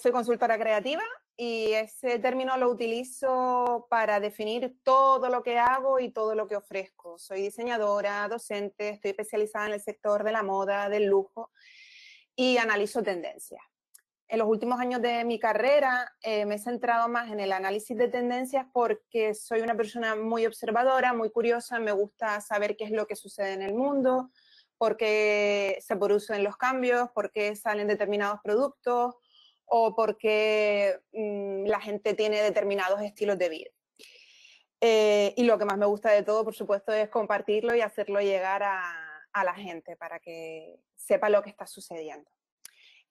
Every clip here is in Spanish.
soy consultora creativa y ese término lo utilizo para definir todo lo que hago y todo lo que ofrezco. Soy diseñadora, docente, estoy especializada en el sector de la moda, del lujo y analizo tendencias. En los últimos años de mi carrera eh, me he centrado más en el análisis de tendencias porque soy una persona muy observadora, muy curiosa, me gusta saber qué es lo que sucede en el mundo, por qué se producen los cambios, por qué salen determinados productos, o porque mm, la gente tiene determinados estilos de vida. Eh, y lo que más me gusta de todo, por supuesto, es compartirlo y hacerlo llegar a, la gente para que sepa lo que está sucediendo.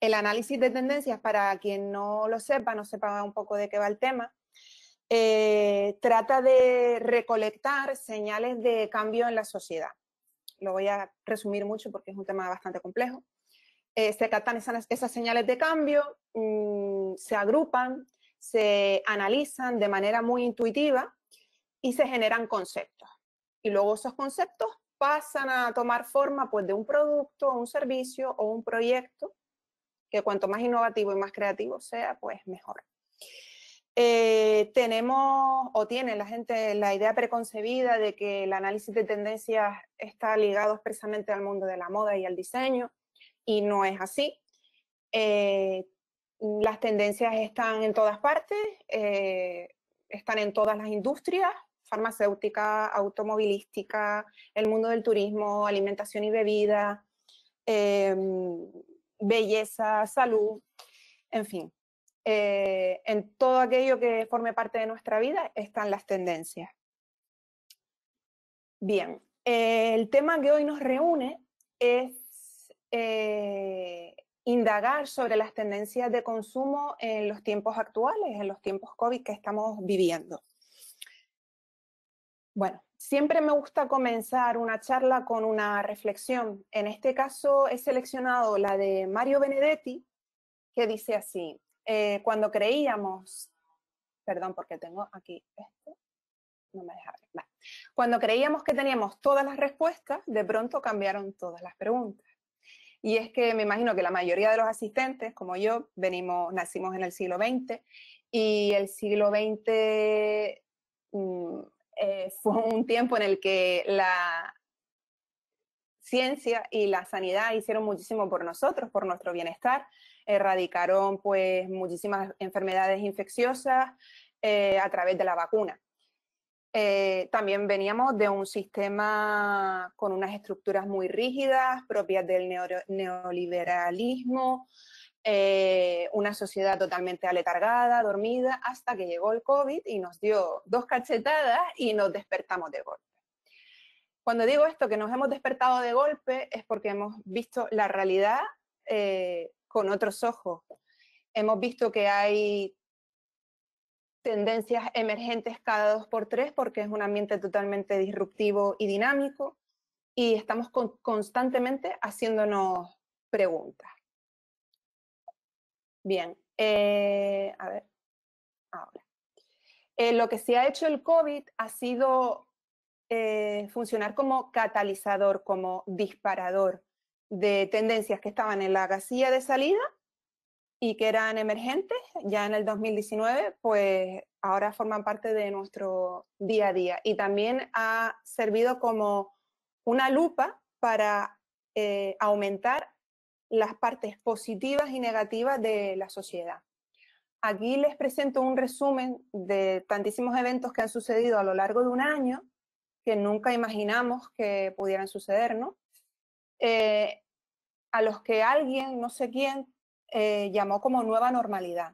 El análisis de tendencias, para quien no lo sepa, no sepa un poco de qué va el tema, eh, trata de recolectar señales de cambio en la sociedad. Lo voy a resumir mucho porque es un tema bastante complejo. Eh, se captan esas, señales de cambio, mm, se agrupan, se analizan de manera muy intuitiva y se generan conceptos. Y luego esos conceptos pasan a tomar forma pues, de un producto, un servicio o un proyecto, que cuanto más innovativo y más creativo sea, pues mejor. Eh, tenemos o tiene la gente la idea preconcebida de que el análisis de tendencias está ligado expresamente al mundo de la moda y al diseño, y no es así. Eh, las tendencias están en todas partes, eh, están en todas las industrias, farmacéutica, automovilística, el mundo del turismo, alimentación y bebida, eh, belleza, salud, en fin. en todo aquello que forme parte de nuestra vida están las tendencias. Bien, el tema que hoy nos reúne es eh, indagar sobre las tendencias de consumo en los tiempos actuales, en los tiempos COVID que estamos viviendo. Bueno, siempre me gusta comenzar una charla con una reflexión. En este caso he seleccionado la de Mario Benedetti, que dice así, eh, cuando creíamos, perdón porque tengo aquí esto, no me deja ver, cuando creíamos que teníamos todas las respuestas, de pronto cambiaron todas las preguntas y es que me imagino que la mayoría de los asistentes, como yo, venimos, nacimos en el siglo XX y el siglo XX mm, eh, fue un tiempo en el que la ciencia y la sanidad hicieron muchísimo por nosotros, por nuestro bienestar, erradicaron pues muchísimas enfermedades infecciosas eh, a través de la vacuna. Eh, también veníamos de un sistema con unas estructuras muy rígidas, propias del neoliberalismo, eh, una sociedad totalmente aletargada, dormida, hasta que llegó el COVID y nos dio dos cachetadas y nos despertamos de golpe. Cuando digo esto, que nos hemos despertado de golpe, es porque hemos visto la realidad eh, con otros ojos. Hemos visto que hay tendencias emergentes cada dos por tres porque es un ambiente totalmente disruptivo y dinámico y estamos constantemente haciéndonos preguntas. Bien, eh, a ver, ahora. Eh, lo que se ha hecho el COVID ha sido eh, funcionar como catalizador, como disparador de tendencias que estaban en la gasilla de salida y que eran emergentes ya en el 2019, pues ahora forman parte de nuestro día a día. Y también ha servido como una lupa para eh, aumentar las partes positivas y negativas de la sociedad. Aquí les presento un resumen de tantísimos eventos que han sucedido a lo largo de un año que nunca imaginamos que pudieran suceder, ¿no? Eh, a los que alguien, no sé quién, eh, llamó como nueva normalidad.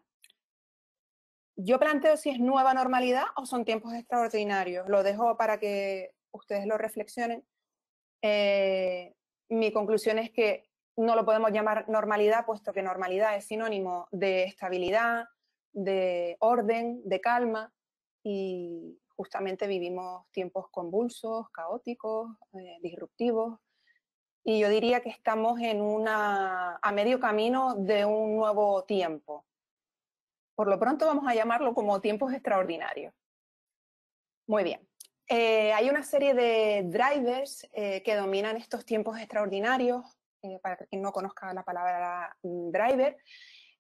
Yo planteo si es nueva normalidad o son tiempos extraordinarios. Lo dejo para que ustedes lo reflexionen. Eh, mi conclusión es que no lo podemos llamar normalidad, puesto que normalidad es sinónimo de estabilidad, de orden, de calma, y justamente vivimos tiempos convulsos, caóticos, eh, disruptivos, y yo diría que estamos en a medio camino de un nuevo tiempo. Por lo pronto vamos a llamarlo como tiempos extraordinarios. Muy bien. Eh, hay una serie de drivers eh, que dominan estos tiempos extraordinarios. Eh, para quien no conozca la palabra mm, driver,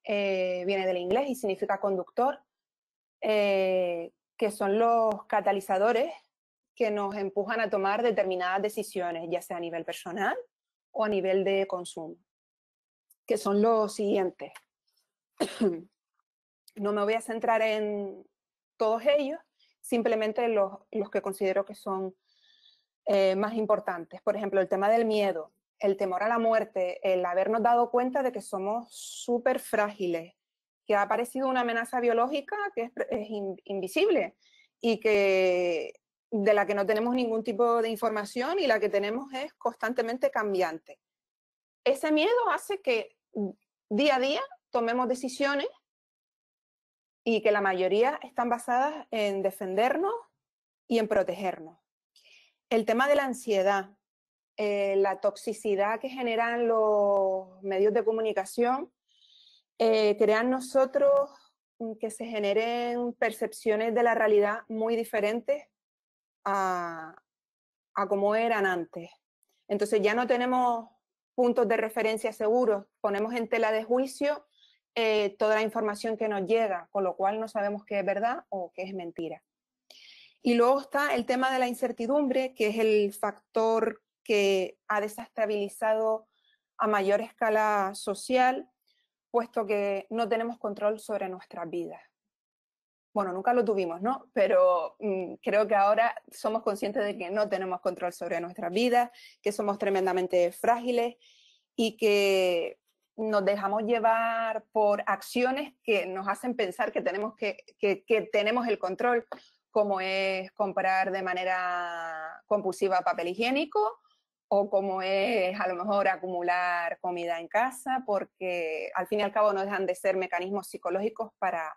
viene del inglés y significa conductor, que son los catalizadores que nos empujan a tomar determinadas decisiones, ya sea a nivel personal, o a nivel de consumo, que son los siguientes. no me voy a centrar en todos ellos, simplemente los, los que considero que son eh, más importantes. Por ejemplo, el tema del miedo, el temor a la muerte, el habernos dado cuenta de que somos súper frágiles, que ha aparecido una amenaza biológica que es, invisible y que de la que no tenemos ningún tipo de información y la que tenemos es constantemente cambiante. Ese miedo hace que mm, día a día tomemos decisiones y que la mayoría están basadas en defendernos y en protegernos. El tema de la ansiedad, eh, la toxicidad que generan los medios de comunicación, eh, crean nosotros mm, que se generen percepciones de la realidad muy diferentes a, a como eran antes. Entonces ya no tenemos puntos de referencia seguros, ponemos en tela de juicio eh, toda la información que nos llega, con lo cual no sabemos qué es verdad o qué es mentira. Y luego está el tema de la incertidumbre, que es el factor que ha desestabilizado a mayor escala social, puesto que no tenemos control sobre nuestras vidas bueno, nunca lo tuvimos, ¿no? Pero mm, creo que ahora somos conscientes de que no tenemos control sobre nuestras vidas, que somos tremendamente frágiles y que nos dejamos llevar por acciones que nos hacen pensar que tenemos, que, que tenemos el control, como es comprar de manera compulsiva papel higiénico o como es a lo mejor acumular comida en casa, porque al fin y al cabo no dejan de ser mecanismos psicológicos para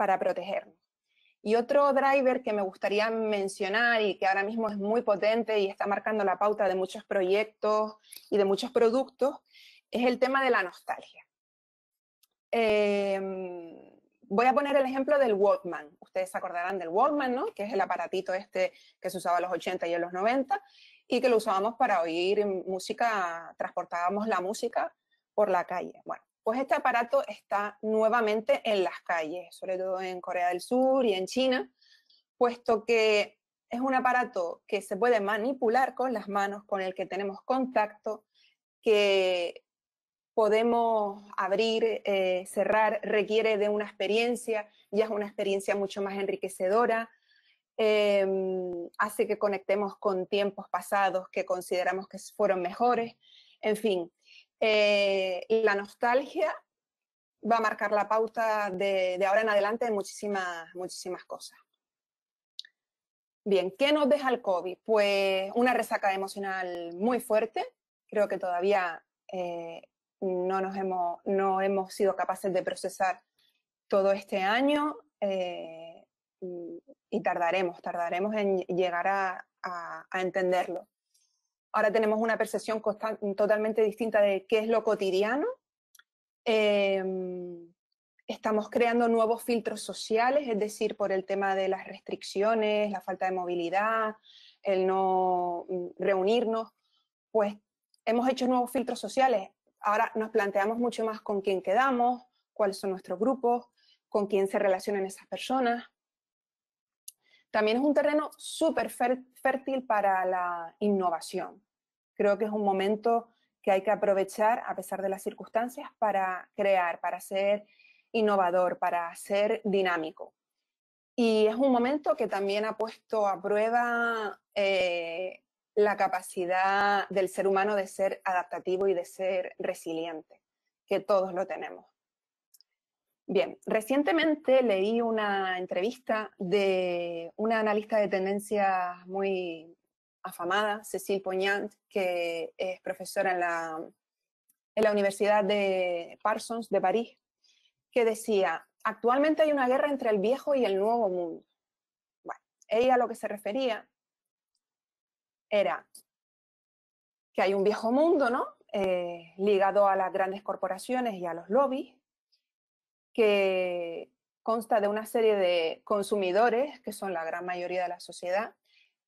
para protegernos. Y otro driver que me gustaría mencionar y que ahora mismo es muy potente y está marcando la pauta de muchos proyectos y de muchos productos es el tema de la nostalgia. Em, voy a poner el ejemplo del Walkman. Ustedes se acordarán del Walkman, Que es el aparatito este que se usaba en los 80 y en los 90 y que lo usábamos para oír música, transportábamos la música por la calle. Bueno, pues este aparato está nuevamente en las calles, sobre todo en Corea del Sur y en China, puesto que es un aparato que se puede manipular con las manos, con el que tenemos contacto, que podemos abrir, eh, cerrar, requiere de una experiencia, y es una experiencia mucho más enriquecedora, em, hace que conectemos con tiempos pasados que consideramos que fueron mejores, en fin, eh, la nostalgia va a marcar la pauta de, ahora en adelante de muchísimas, muchísimas cosas. Bien, ¿qué nos deja el COVID? Pues una resaca emocional muy fuerte. Creo que todavía eh, no, hemos, no hemos sido capaces de procesar todo este año eh, y, tardaremos, tardaremos en llegar a entenderlo ahora tenemos una percepción totalmente distinta de qué es lo cotidiano. Em, estamos creando nuevos filtros sociales, es decir, por el tema de las restricciones, la falta de movilidad, el no mm, reunirnos, pues hemos hecho nuevos filtros sociales. Ahora nos planteamos mucho más con quién quedamos, cuáles son nuestros grupos, con quién se relacionan esas personas. También es un terreno súper fértil para la innovación. Creo que es un momento que hay que aprovechar a pesar de las circunstancias para crear, para ser innovador, para ser dinámico. Y es un momento que también ha puesto a prueba eh, la capacidad del ser humano de ser adaptativo y de ser resiliente, que todos lo tenemos. Bien, recientemente leí una entrevista de una analista de tendencias muy afamada, Cecil Poignant, que es profesora en la, en la Universidad de Parsons de París, que decía, actualmente hay una guerra entre el viejo y el nuevo mundo. Bueno, ella a lo que se refería era que hay un viejo mundo, ¿no? Eh, ligado a las grandes corporaciones y a los lobbies, que consta de una serie de consumidores, que son la gran mayoría de la sociedad,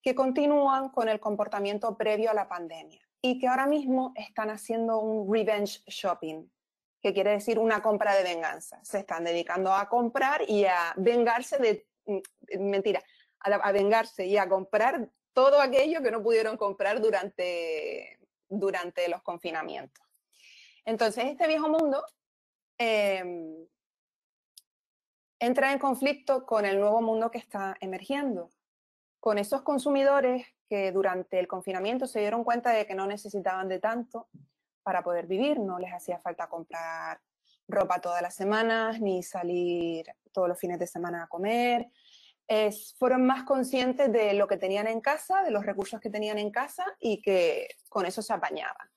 que continúan con el comportamiento previo a la pandemia y que ahora mismo están haciendo un revenge shopping, que quiere decir una compra de venganza. Se están dedicando a comprar y a vengarse de, mm, eh, mentira, a, vengarse y a comprar todo aquello que no pudieron comprar durante, durante los confinamientos. Entonces, este viejo mundo em, entra en conflicto con el nuevo mundo que está emergiendo, con esos consumidores que durante el confinamiento se dieron cuenta de que no necesitaban de tanto para poder vivir, no les hacía falta comprar ropa todas las semanas ni salir todos los fines de semana a comer. Es, fueron más conscientes de lo que tenían en casa, de los recursos que tenían en casa y que con eso se apañaban.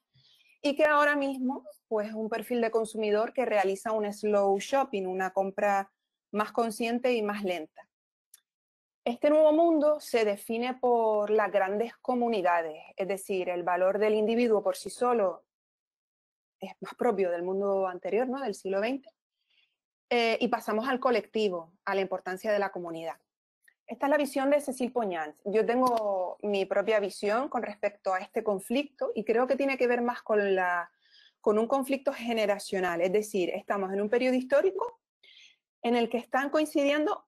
Y que ahora mismo, pues un perfil de consumidor que realiza un slow shopping, una compra más consciente y más lenta. Este nuevo mundo se define por las grandes comunidades, es decir, el valor del individuo por sí solo es más propio del mundo anterior, ¿no? del siglo XX, eh, y pasamos al colectivo, a la importancia de la comunidad. Esta es la visión de Cecil Poñanz. Yo tengo mi propia visión con respecto a este conflicto y creo que tiene que ver más con, la, con un conflicto generacional, es decir, estamos en un periodo histórico en el que están coincidiendo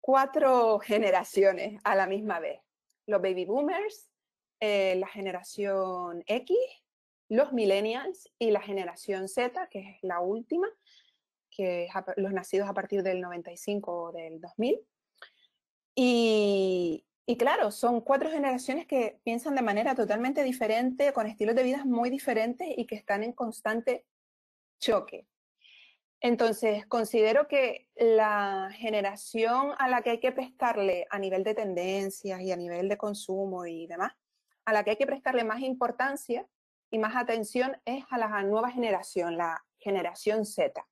cuatro generaciones a la misma vez. Los baby boomers, eh, la generación X, los millennials y la generación Z, que es la última, que los nacidos a partir del 95 o del 2000. Y, y claro, son cuatro generaciones que piensan de manera totalmente diferente, con estilos de vida muy diferentes y que están en constante choque. Entonces, considero que la generación a la que hay que prestarle a nivel de tendencias y a nivel de consumo y demás, a la que hay que prestarle más importancia y más atención es a la nueva generación, la generación Z.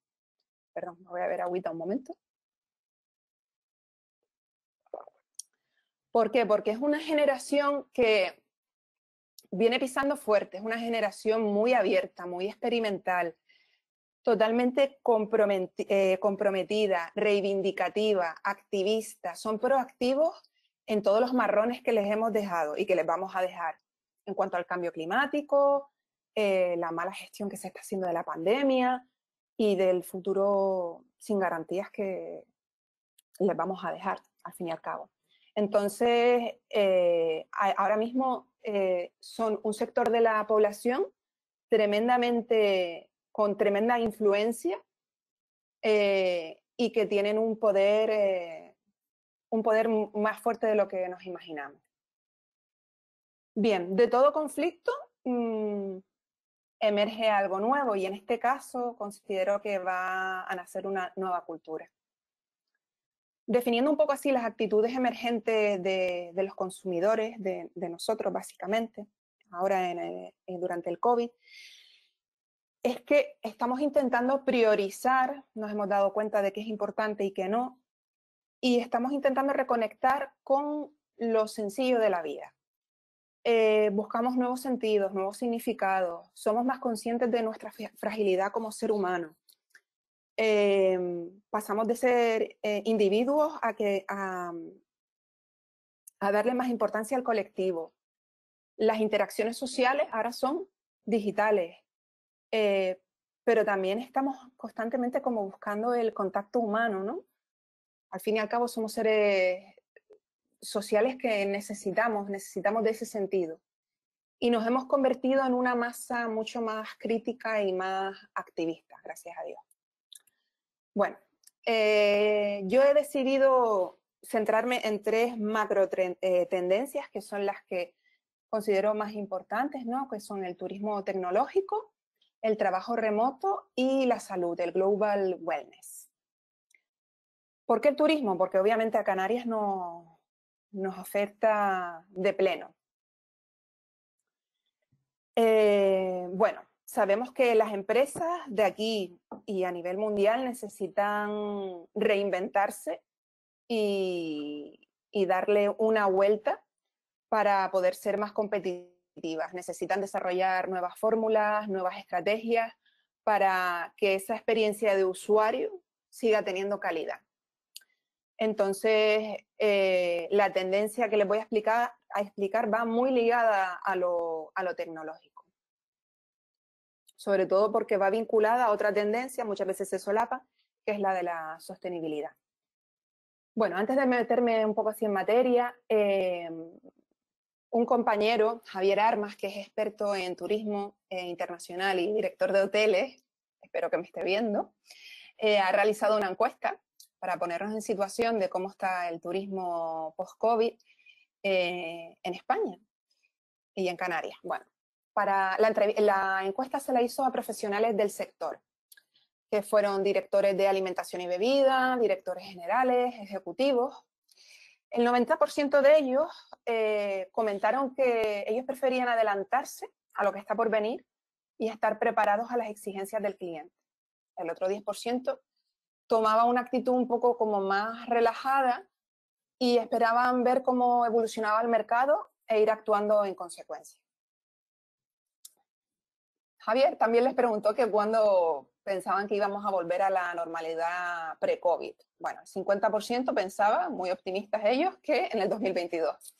Perdón, me voy a ver agüita un momento. ¿Por qué? Porque es una generación que viene pisando fuerte, es una generación muy abierta, muy experimental, totalmente eh, comprometida, reivindicativa, activista, son proactivos en todos los marrones que les hemos dejado y que les vamos a dejar en cuanto al cambio climático, eh, la mala gestión que se está haciendo de la pandemia y del futuro sin garantías que les vamos a dejar, al fin y al cabo. Entonces, eh, ahora mismo son un sector de la población tremendamente con tremenda influencia eh, y que tienen un poder, eh, un poder más fuerte de lo que nos imaginamos. Bien, de todo conflicto mm, emerge algo nuevo y en este caso considero que va a nacer una nueva cultura. Definiendo un poco así las actitudes emergentes de, los consumidores, de, nosotros básicamente, ahora eh, durante el COVID, es que estamos intentando priorizar, nos hemos dado cuenta de que es importante y que no, y estamos intentando reconectar con lo sencillo de la vida. Eh, buscamos nuevos sentidos, nuevos significados, somos más conscientes de nuestra fragilidad como ser humano. Em, pasamos de ser eh, individuos a, que, a darle más importancia al colectivo. Las interacciones sociales ahora son digitales, eh, pero también estamos constantemente como buscando el contacto humano, ¿no? Al fin y al cabo somos seres sociales que necesitamos, necesitamos de ese sentido. Y nos hemos convertido en una masa mucho más crítica y más activista, gracias a Dios. Bueno, eh, yo he decidido centrarme en tres macro eh, tendencias que son las que considero más importantes, ¿no? Que son el turismo tecnológico, el trabajo remoto y la salud, el Global Wellness. ¿Por qué el turismo? Porque obviamente a Canarias no, nos afecta de pleno. Eh, bueno, sabemos que las empresas de aquí y a nivel mundial necesitan reinventarse y darle una vuelta para poder ser más competitivas necesitan desarrollar nuevas fórmulas, nuevas estrategias para que esa experiencia de usuario siga teniendo calidad. Entonces, eh, la tendencia que les voy a explicar, va muy ligada a lo, tecnológico. Sobre todo porque va vinculada a otra tendencia, muchas veces se solapa, que es la de la sostenibilidad. Bueno, antes de meterme un poco así en materia, eh, un compañero, Javier Armas, que es experto en turismo eh, internacional y director de hoteles, espero que me esté viendo, eh, ha realizado una encuesta para ponernos en situación de cómo está el turismo post-COVID eh, en España y en Canarias. Bueno, para la encuesta se la hizo a profesionales del sector, que fueron directores de alimentación y bebida, directores generales, ejecutivos, el 90% de ellos eh, comentaron que ellos preferían adelantarse a lo que está por venir y estar preparados a las exigencias del cliente. El otro 10% tomaba una actitud un poco como más relajada y esperaban ver cómo evolucionaba el mercado e ir actuando en consecuencia. Javier también les preguntó que cuando pensaban que íbamos a volver a la normalidad pre-COVID. Bueno, el 50% pensaba, muy optimistas ellos, que en el 2022.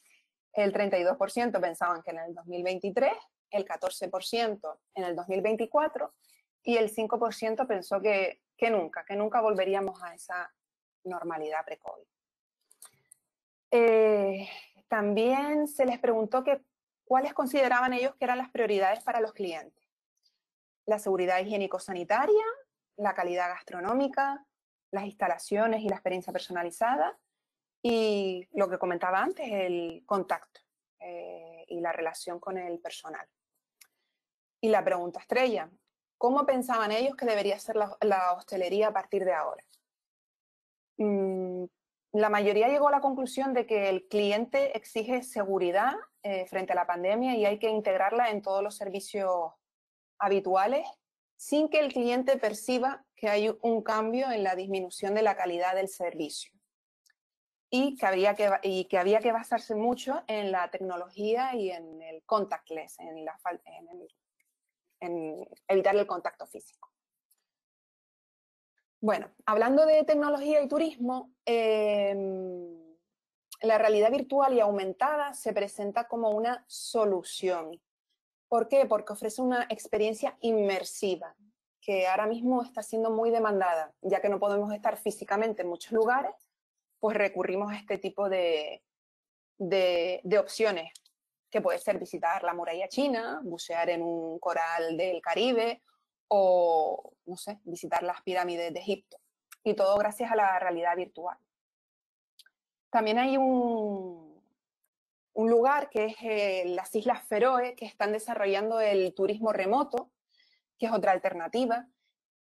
El 32% pensaban que en el 2023, el 14% en el 2024 y el 5% pensó que, nunca, que nunca volveríamos a esa normalidad pre-COVID. Eh, también se les preguntó que, cuáles consideraban ellos que eran las prioridades para los clientes la seguridad higiénico-sanitaria, la calidad gastronómica, las instalaciones y la experiencia personalizada y lo que comentaba antes, el contacto eh, y la relación con el personal. Y la pregunta estrella, ¿cómo pensaban ellos que debería ser la, hostelería a partir de ahora? Mm, la mayoría llegó a la conclusión de que el cliente exige seguridad eh, frente a la pandemia y hay que integrarla en todos los servicios habituales sin que el cliente perciba que hay un cambio en la disminución de la calidad del servicio. Y que, había que basarse mucho en la tecnología y en el contactless, en, evitar el contacto físico. Bueno, hablando de tecnología y turismo, em, la realidad virtual y aumentada se presenta como una solución ¿Por qué? Porque ofrece una experiencia inmersiva que ahora mismo está siendo muy demandada, ya que no podemos estar físicamente en muchos lugares, pues recurrimos a este tipo de, de, de opciones, que puede ser visitar la muralla china, bucear en un coral del Caribe o, no sé, visitar las pirámides de Egipto. Y todo gracias a la realidad virtual. También hay un, un lugar que es eh, las Islas Feroe, que están desarrollando el turismo remoto, que es otra alternativa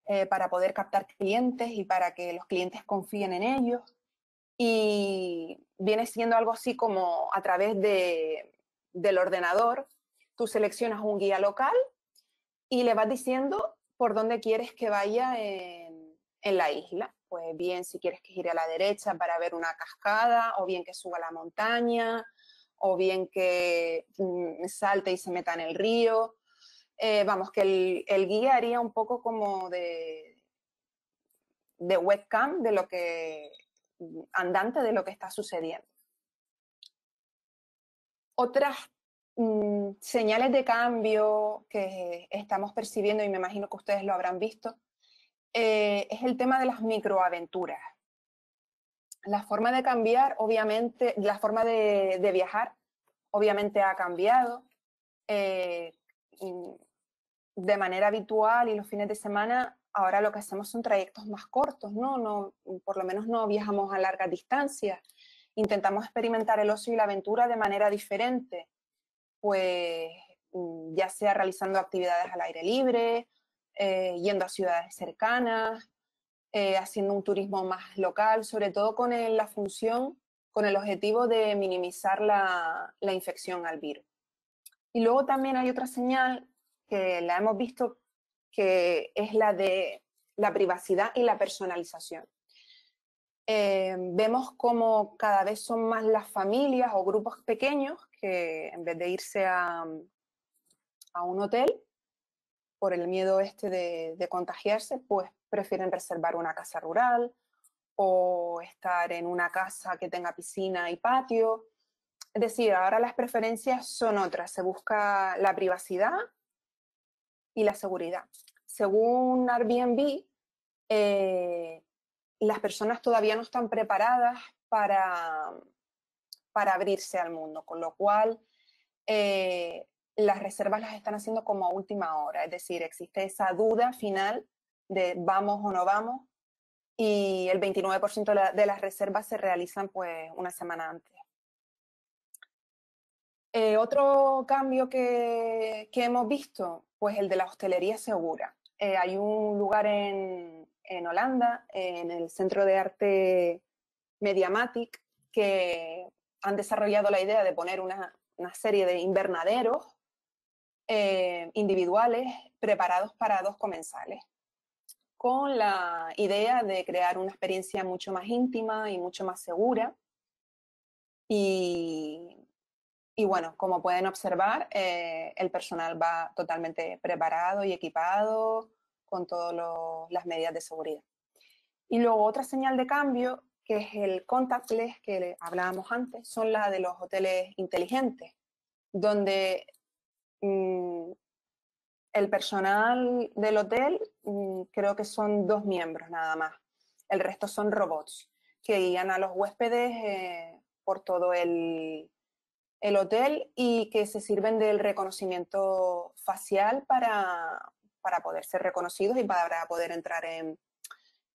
eh, para poder captar clientes y para que los clientes confíen en ellos. Y viene siendo algo así como a través del ordenador, tú seleccionas un guía local y le vas diciendo por dónde quieres que vaya en, en la isla. Pues bien, si quieres que gire a la derecha para ver una cascada, o bien que suba a la montaña, o bien que mm, salte y se meta en el río. Eh, vamos, que el, el, guía haría un poco como de, de webcam de lo que andante de lo que está sucediendo. Otras mm, señales de cambio que estamos percibiendo, y me imagino que ustedes lo habrán visto, eh, es el tema de las microaventuras la forma de cambiar, obviamente, la forma de, viajar, obviamente ha cambiado. Eh, de manera habitual y los fines de semana, ahora lo que hacemos son trayectos más cortos, ¿no? no por lo menos no viajamos a largas distancias. Intentamos experimentar el ocio y la aventura de manera diferente, pues ya sea realizando actividades al aire libre, eh, yendo a ciudades cercanas, eh, haciendo un turismo más local, sobre todo con la función, con el objetivo de minimizar la, infección al virus. Y luego también hay otra señal que la hemos visto que es la de la privacidad y la personalización. Eh, vemos como cada vez son más las familias o grupos pequeños que en vez de irse a, un hotel por el miedo este de, de, contagiarse, pues prefieren reservar una casa rural o estar en una casa que tenga piscina y patio. Es decir, ahora las preferencias son otras. Se busca la privacidad y la seguridad. Según Airbnb, eh, las personas todavía no están preparadas para, para abrirse al mundo, con lo cual eh, las reservas las están haciendo como a última hora. Es decir, existe esa duda final de vamos o no vamos, y el 29% de, las reservas se realizan pues una semana antes. Eh, otro cambio que, hemos visto, pues el de la hostelería segura. Eh, hay un lugar en, Holanda, en el Centro de Arte Mediamatic, que han desarrollado la idea de poner una, serie de invernaderos eh, individuales preparados para dos comensales con la idea de crear una experiencia mucho más íntima y mucho más segura. Y, bueno, como pueden observar, eh, el personal va totalmente preparado y equipado con todas las medidas de seguridad. Y luego otra señal de cambio, que es el contactless que hablábamos antes, son las de los hoteles inteligentes, donde mm, el personal del hotel mm, creo que son dos miembros nada más. El resto son robots que guían a los huéspedes eh, por todo el, hotel y que se sirven del reconocimiento facial para, poder ser reconocidos y para poder entrar en,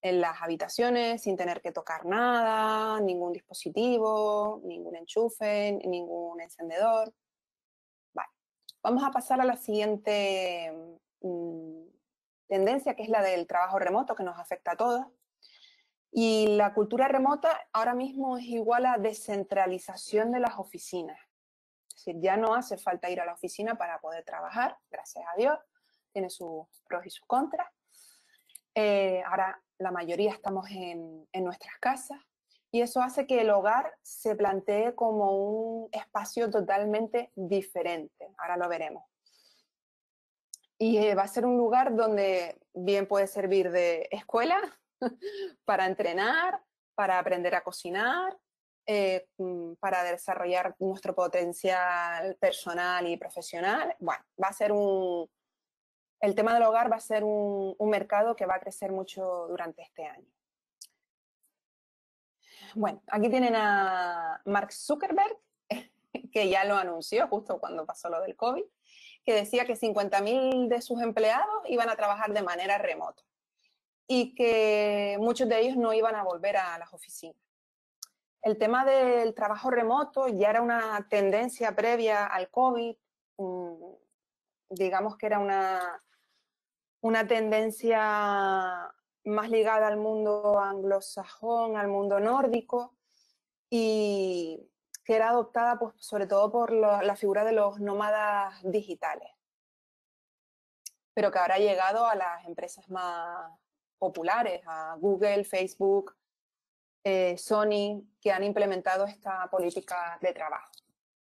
en las habitaciones sin tener que tocar nada, ningún dispositivo, ningún enchufe, ningún encendedor. Vamos a pasar a la siguiente mm, tendencia, que es la del trabajo remoto, que nos afecta a todos. Y la cultura remota ahora mismo es igual a descentralización de las oficinas. Es decir, ya no hace falta ir a la oficina para poder trabajar, gracias a Dios. Tiene sus pros y sus contras. Eh, ahora la mayoría estamos en nuestras casas. Y eso hace que el hogar se plantee como un espacio totalmente diferente. Ahora lo veremos. Y eh, va a ser un lugar donde bien puede servir de escuela, para entrenar, para aprender a cocinar, eh, mm, para desarrollar nuestro potencial personal y profesional. Bueno, va a ser un... El tema del hogar va a ser un mercado que va a crecer mucho durante este año. Bueno, aquí tienen a Mark Zuckerberg, que ya lo anunció justo cuando pasó lo del COVID, que decía que 50.000 de sus empleados iban a trabajar de manera remota y que muchos de ellos no iban a volver a las oficinas. El tema del trabajo remoto ya era una tendencia previa al COVID, mm, digamos que era una, una tendencia más ligada al mundo anglosajón, al mundo nórdico, y que era adoptada sobre todo por la figura de los nómadas digitales, pero que ahora ha llegado a las empresas más populares, a Google, Facebook, eh, Sony, que han implementado esta política de trabajo.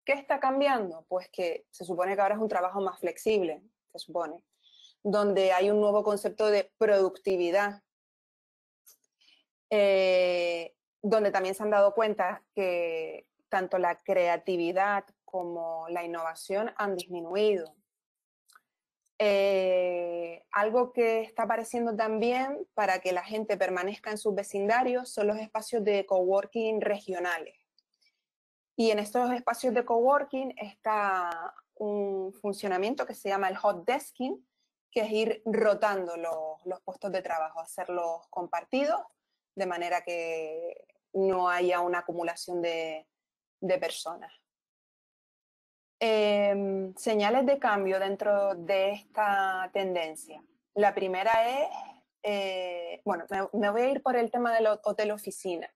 ¿Qué está cambiando? Pues que se supone que ahora es un trabajo más flexible, se supone donde hay un nuevo concepto de productividad, eh, donde también se han dado cuenta que tanto la creatividad como la innovación han disminuido. Eh, algo que está apareciendo también para que la gente permanezca en sus vecindarios son los espacios de coworking regionales. Y en estos espacios de coworking está un funcionamiento que se llama el hot desking, que es ir rotando los, puestos de trabajo, hacerlos compartidos, de manera que no haya una acumulación de, personas. Em, señales de cambio dentro de esta tendencia. La primera es, eh, bueno, me, voy a ir por el tema del hotel oficina.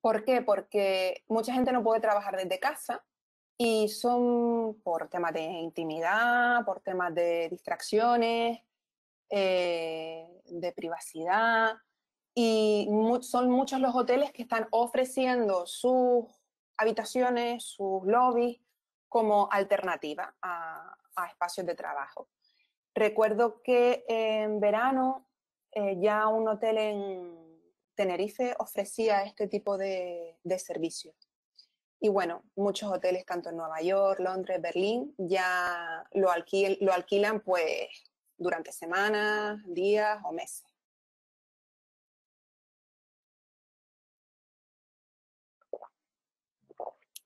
¿Por qué? Porque mucha gente no puede trabajar desde casa y son por temas de intimidad, por temas de distracciones, eh, de privacidad y son muchos los hoteles que están ofreciendo sus habitaciones, sus lobbies como alternativa a, espacios de trabajo. Recuerdo que en verano eh, ya un hotel en Tenerife ofrecía este tipo de servicios. Y bueno, muchos hoteles, tanto en Nueva York, Londres, Berlín, ya lo, alquilan pues durante semanas, días o meses.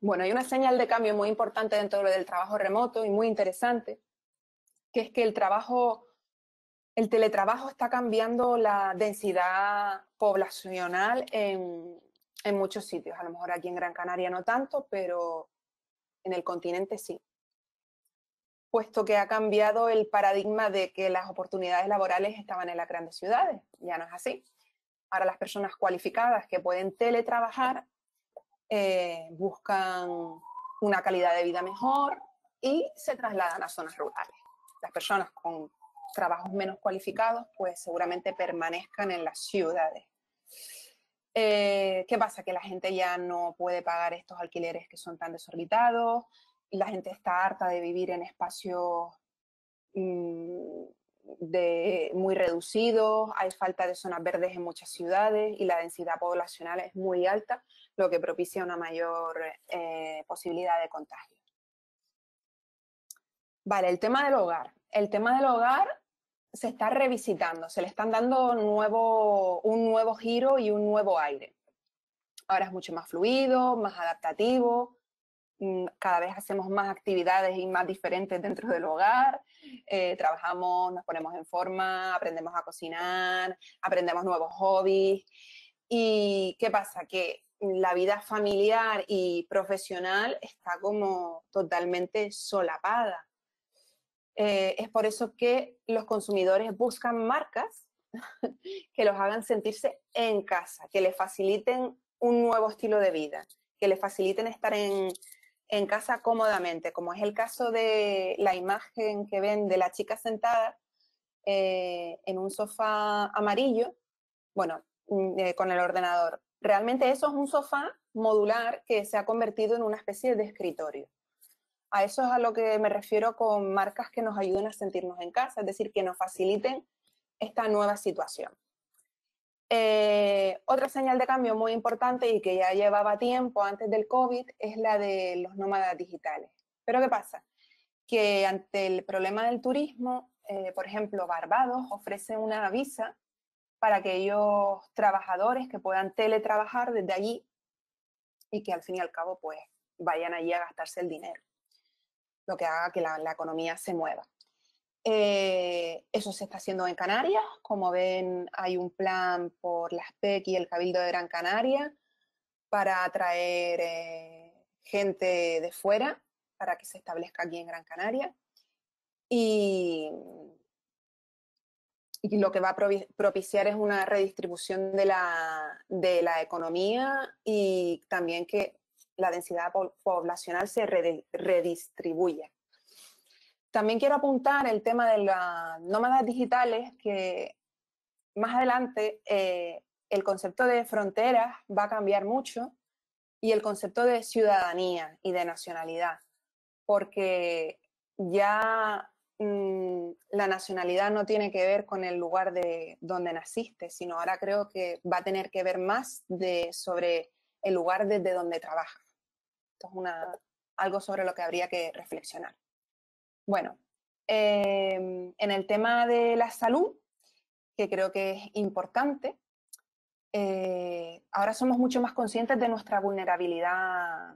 Bueno, hay una señal de cambio muy importante dentro del trabajo remoto y muy interesante, que es que el trabajo, el teletrabajo está cambiando la densidad poblacional en, en muchos sitios. A lo mejor aquí en Gran Canaria no tanto, pero en el continente sí. Puesto que ha cambiado el paradigma de que las oportunidades laborales estaban en las grandes ciudades. Ya no es así. Ahora las personas cualificadas que pueden teletrabajar eh, buscan una calidad de vida mejor y se trasladan a zonas rurales. Las personas con trabajos menos cualificados pues seguramente permanezcan en las ciudades. Eh, ¿Qué pasa? Que la gente ya no puede pagar estos alquileres que son tan desorbitados, y la gente está harta de vivir en espacios mm, muy reducidos, hay falta de zonas verdes en muchas ciudades y la densidad poblacional es muy alta, lo que propicia una mayor eh, posibilidad de contagio. Vale, el tema del hogar. El tema del hogar se está revisitando, se le están dando nuevo, un nuevo giro y un nuevo aire. Ahora es mucho más fluido, más adaptativo, mm, cada vez hacemos más actividades y más diferentes dentro del hogar, eh, trabajamos, nos ponemos en forma, aprendemos a cocinar, aprendemos nuevos hobbies. ¿Y qué pasa? Que la vida familiar y profesional está como totalmente solapada. Eh, es por eso que los consumidores buscan marcas que los hagan sentirse en casa, que les faciliten un nuevo estilo de vida, que les faciliten estar en, casa cómodamente, como es el caso de la imagen que ven de la chica sentada eh, en un sofá amarillo, bueno, mm, eh, con el ordenador. Realmente eso es un sofá modular que se ha convertido en una especie de escritorio a eso es a lo que me refiero con marcas que nos ayuden a sentirnos en casa, es decir, que nos faciliten esta nueva situación. Eh, otra señal de cambio muy importante y que ya llevaba tiempo antes del COVID es la de los nómadas digitales. Pero ¿qué pasa? Que ante el problema del turismo, eh, por ejemplo, Barbados ofrece una visa para aquellos trabajadores que puedan teletrabajar desde allí y que al fin y al cabo pues vayan allí a gastarse el dinero lo que haga que la, economía se mueva. Eh, eso se está haciendo en Canarias. Como ven, hay un plan por las PEC y el Cabildo de Gran Canaria para atraer eh, gente de fuera para que se establezca aquí en Gran Canaria. Y, y lo que va a propiciar es una redistribución de la, de la economía y también que la densidad poblacional se redistribuye. También quiero apuntar el tema de las nómadas digitales, que más adelante eh, el concepto de fronteras va a cambiar mucho y el concepto de ciudadanía y de nacionalidad, porque ya mm, la nacionalidad no tiene que ver con el lugar de donde naciste, sino ahora creo que va a tener que ver más de, sobre el lugar desde donde trabajas. Esto es una, algo sobre lo que habría que reflexionar. Bueno, em, en el tema de la salud, que creo que es importante, eh, ahora somos mucho más conscientes de nuestra vulnerabilidad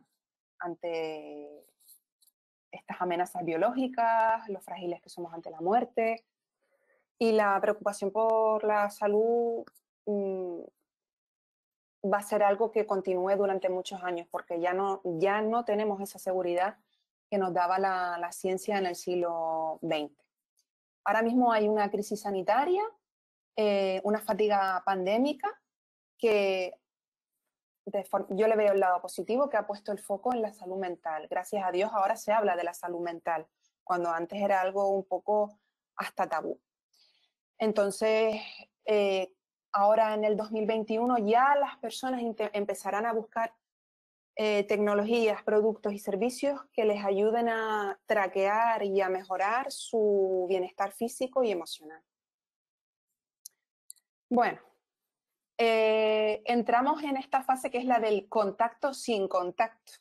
ante estas amenazas biológicas, los frágiles que somos ante la muerte y la preocupación por la salud mm, va a ser algo que continúe durante muchos años, porque ya no, ya no tenemos esa seguridad que nos daba la, la ciencia en el siglo XX. Ahora mismo hay una crisis sanitaria, eh, una fatiga pandémica que yo le veo el lado positivo que ha puesto el foco en la salud mental. Gracias a Dios ahora se habla de la salud mental, cuando antes era algo un poco hasta tabú. Entonces, eh, Ahora en el 2021 ya las personas empezarán a buscar eh, tecnologías, productos y servicios que les ayuden a traquear y a mejorar su bienestar físico y emocional. Bueno, eh, entramos en esta fase que es la del contacto sin contacto.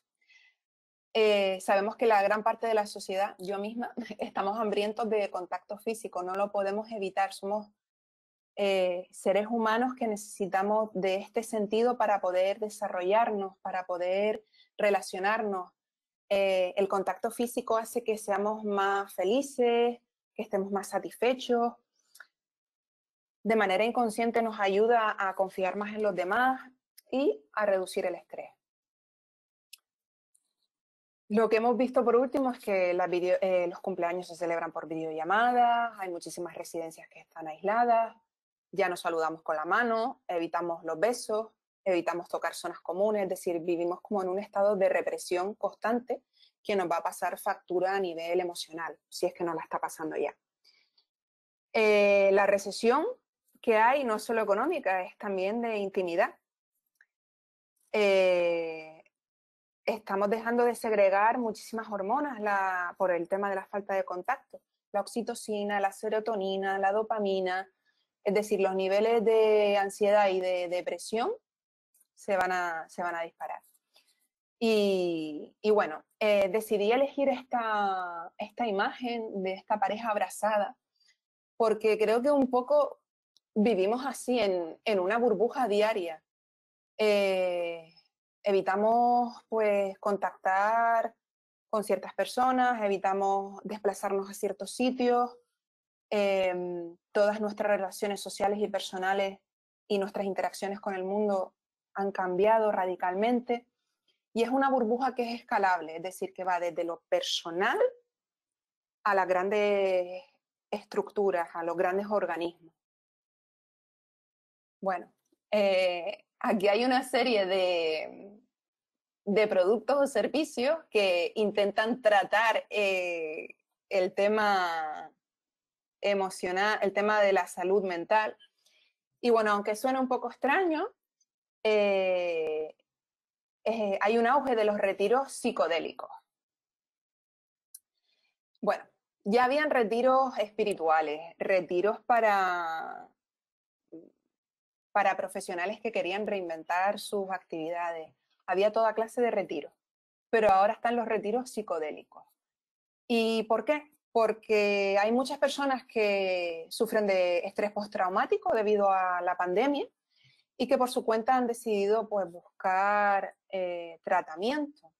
Eh, sabemos que la gran parte de la sociedad, yo misma, estamos hambrientos de contacto físico, no lo podemos evitar, somos eh, seres humanos que necesitamos de este sentido para poder desarrollarnos, para poder relacionarnos. Eh, el contacto físico hace que seamos más felices, que estemos más satisfechos. De manera inconsciente nos ayuda a confiar más en los demás y a reducir el estrés. Lo que hemos visto por último es que eh, los cumpleaños se celebran por videollamadas, hay muchísimas residencias que están aisladas, ya nos saludamos con la mano, evitamos los besos, evitamos tocar zonas comunes, es decir, vivimos como en un estado de represión constante que nos va a pasar factura a nivel emocional, si es que nos la está pasando ya. Eh, la recesión que hay no es solo económica, es también de intimidad. Eh, estamos dejando de segregar muchísimas hormonas por el tema de la falta de contacto. La oxitocina, la serotonina, la dopamina, es decir, los niveles de ansiedad y de depresión se van a, disparar. Y, bueno, eh, decidí elegir esta, imagen de esta pareja abrazada, porque creo que un poco vivimos así, en, una burbuja diaria. Eh, evitamos pues contactar con ciertas personas, evitamos desplazarnos a ciertos sitios, Em, todas nuestras relaciones sociales y personales y nuestras interacciones con el mundo han cambiado radicalmente y es una burbuja que es escalable, es decir, que va desde lo personal a las grandes estructuras, a los grandes organismos. Bueno, eh, aquí hay una serie de, de, productos o servicios que intentan tratar eh, el tema emocional, el tema de la salud mental. Y bueno, aunque suena un poco extraño, eh, eh, hay un auge de los retiros psicodélicos. Bueno, ya habían retiros espirituales, retiros para, para profesionales que querían reinventar sus actividades. Había toda clase de retiros, pero ahora están los retiros psicodélicos. ¿Y por qué? porque hay muchas personas que sufren de estrés postraumático debido a la pandemia y que por su cuenta han decidido pues, buscar eh, tratamiento.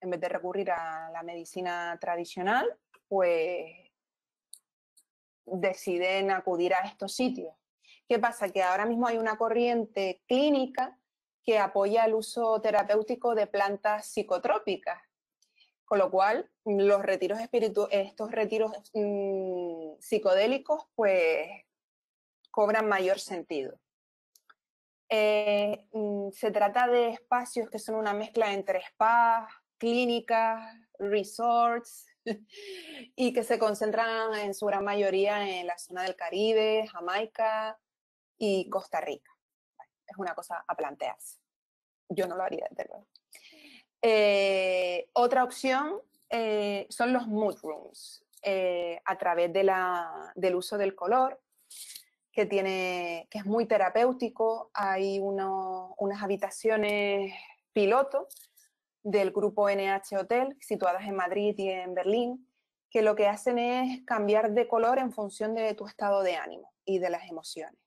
En vez de recurrir a la medicina tradicional, pues deciden acudir a estos sitios. ¿Qué pasa? Que ahora mismo hay una corriente clínica que apoya el uso terapéutico de plantas psicotrópicas con lo cual, los retiros estos retiros mm, psicodélicos, pues cobran mayor sentido. Eh, mm, se trata de espacios que son una mezcla entre spas, clínicas, resorts y que se concentran en su gran mayoría en la zona del Caribe, Jamaica y Costa Rica. Es una cosa a plantearse. Yo no lo haría, de luego. Eh, otra opción eh, son los mood rooms, eh, a través del uso del color, que, tiene, que es muy terapéutico. Hay unas habitaciones piloto del grupo NH Hotel, situadas en Madrid y en Berlín, que lo que hacen es cambiar de color en función de tu estado de ánimo y de las emociones.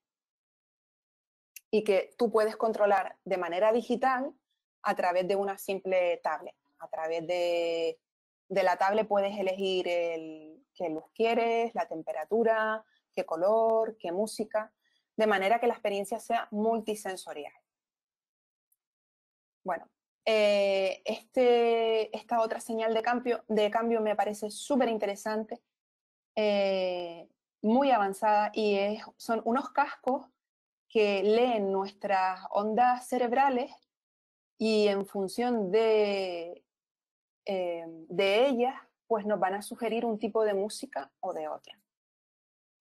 Y que tú puedes controlar de manera digital a través de una simple tablet. A través de, la tablet puedes elegir el, qué luz quieres, la temperatura, qué color, qué música, de manera que la experiencia sea multisensorial. Bueno, eh, este, esta otra señal de cambio, de cambio me parece súper interesante, eh, muy avanzada, y son unos cascos que leen nuestras ondas cerebrales y en función de, em, de ellas, pues nos van a sugerir un tipo de música o de otra.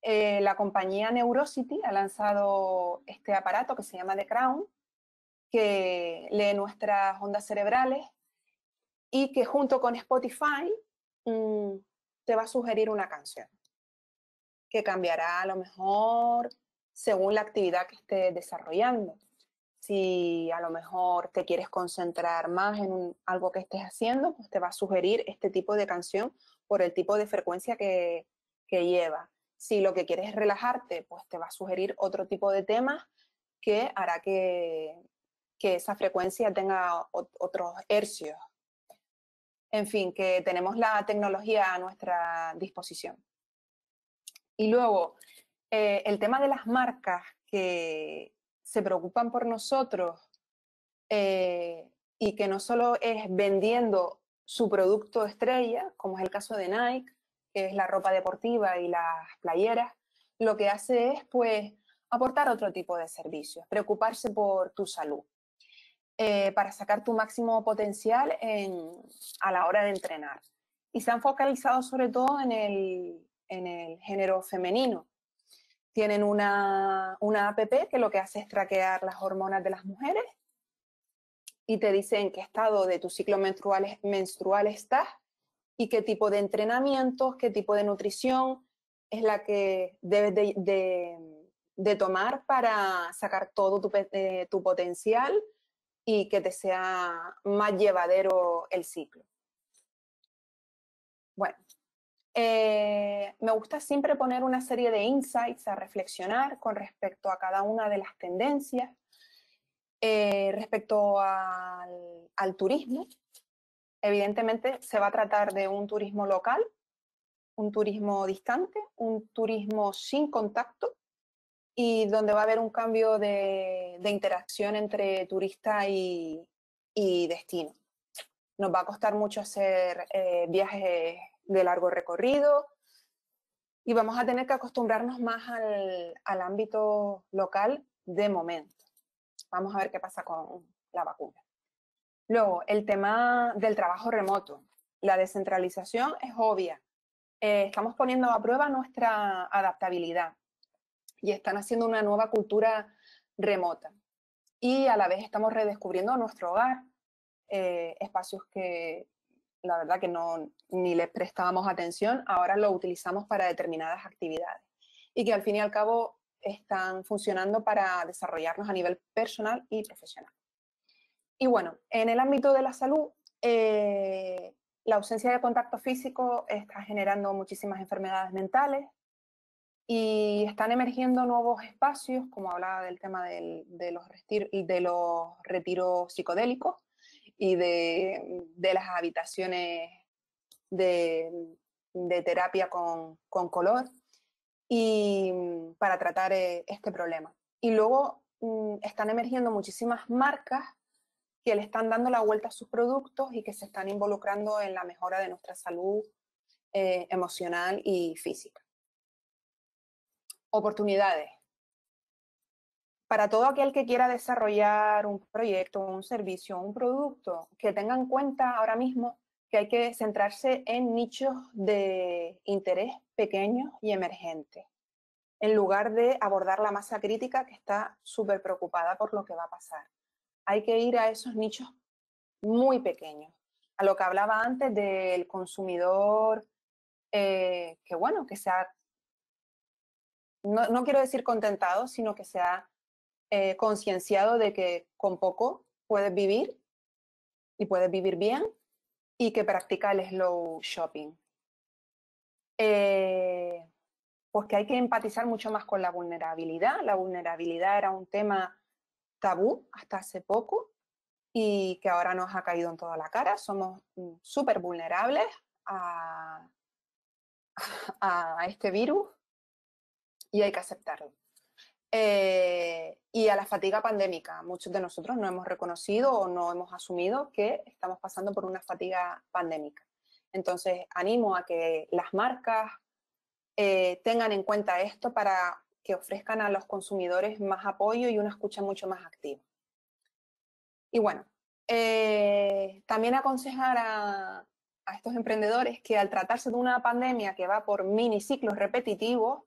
Eh, la compañía Neurocity ha lanzado este aparato que se llama The Crown, que lee nuestras ondas cerebrales y que junto con Spotify mm, te va a sugerir una canción que cambiará a lo mejor según la actividad que esté desarrollando si a lo mejor te quieres concentrar más en algo que estés haciendo, pues te va a sugerir este tipo de canción por el tipo de frecuencia que, lleva. Si lo que quieres es relajarte, pues te va a sugerir otro tipo de temas que hará que, esa frecuencia tenga otros hercios. En fin, que tenemos la tecnología a nuestra disposición. Y luego, eh, el tema de las marcas que, se preocupan por nosotros eh, y que no solo es vendiendo su producto estrella, como es el caso de Nike, que es la ropa deportiva y las playeras, lo que hace es pues aportar otro tipo de servicios, preocuparse por tu salud, eh, para sacar tu máximo potencial en, a la hora de entrenar. Y se han focalizado sobre todo en el género femenino, tienen una, APP que lo que hace es traquear las hormonas de las mujeres y te dice en qué estado de tu ciclo menstrual, menstrual estás y qué tipo de entrenamientos, qué tipo de nutrición es la que debes de, tomar para sacar todo eh, tu potencial y que te sea más llevadero el ciclo. Eh, me gusta siempre poner una serie de insights a reflexionar con respecto a cada una de las tendencias, eh, respecto al, turismo. Evidentemente se va a tratar de un turismo local, un turismo distante, un turismo sin contacto y donde va a haber un cambio de, interacción entre turista y, destino. Nos va a costar mucho hacer eh, viajes de largo recorrido y vamos a tener que acostumbrarnos más al, ámbito local de momento. Vamos a ver qué pasa con la vacuna. Luego, el tema del trabajo remoto. La descentralización es obvia. Eh, estamos poniendo a prueba nuestra adaptabilidad y están haciendo una nueva cultura remota. Y a la vez estamos redescubriendo nuestro hogar, eh, espacios que, la verdad que no ni les prestábamos atención, ahora lo utilizamos para determinadas actividades y que al fin y al cabo están funcionando para desarrollarnos a nivel personal y profesional. Y bueno, en el ámbito de la salud, eh, la ausencia de contacto físico está generando muchísimas enfermedades mentales y están emergiendo nuevos espacios, como hablaba del tema de, los de los retiros psicodélicos, y de, las habitaciones de, terapia con, color y mm, para tratar eh, este problema. Y luego mm, están emergiendo muchísimas marcas que le están dando la vuelta a sus productos y que se están involucrando en la mejora de nuestra salud eh, emocional y física. Oportunidades para todo aquel que quiera desarrollar un proyecto, un servicio, un producto, que tengan en cuenta ahora mismo que hay que centrarse en nichos de interés pequeños y emergentes, en lugar de abordar la masa crítica que está súper preocupada por lo que va a pasar. Hay que ir a esos nichos muy pequeños, a lo que hablaba antes del consumidor, eh, que bueno, que sea, no, no quiero decir contentado, sino que sea eh, concienciado de que con poco puedes vivir y puedes vivir bien y que practica el slow shopping. Eh, pues que hay que empatizar mucho más con la vulnerabilidad. La vulnerabilidad era un tema tabú hasta hace poco y que ahora nos ha caído en toda la cara. Somos mm, súper vulnerables a este virus y hay que aceptarlo. Eh, y a la fatiga pandémica. Muchos de nosotros no hemos reconocido o no hemos asumido que estamos pasando por una fatiga pandémica. Entonces, animo a que las marcas eh, tengan en cuenta esto para que ofrezcan a los consumidores más apoyo y una escucha mucho más activa. Y bueno, eh, también aconsejar a, a estos emprendedores que al tratarse de una pandemia que va por mini ciclos repetitivos,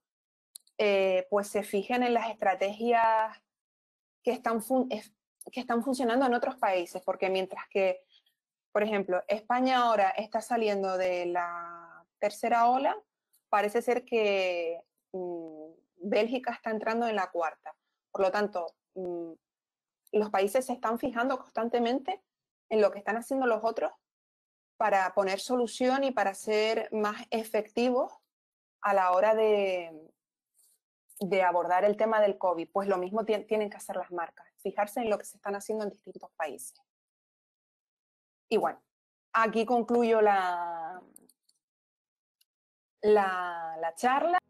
eh, pues se fijen en las estrategias que están, que están funcionando en otros países, porque mientras que, por ejemplo, España ahora está saliendo de la tercera ola, parece ser que mm, Bélgica está entrando en la cuarta. Por lo tanto, mm, los países se están fijando constantemente en lo que están haciendo los otros para poner solución y para ser más efectivos a la hora de, de abordar el tema del COVID, pues lo mismo tienen que hacer las marcas, fijarse en lo que se están haciendo en distintos países. Y bueno, aquí concluyo la, la, la charla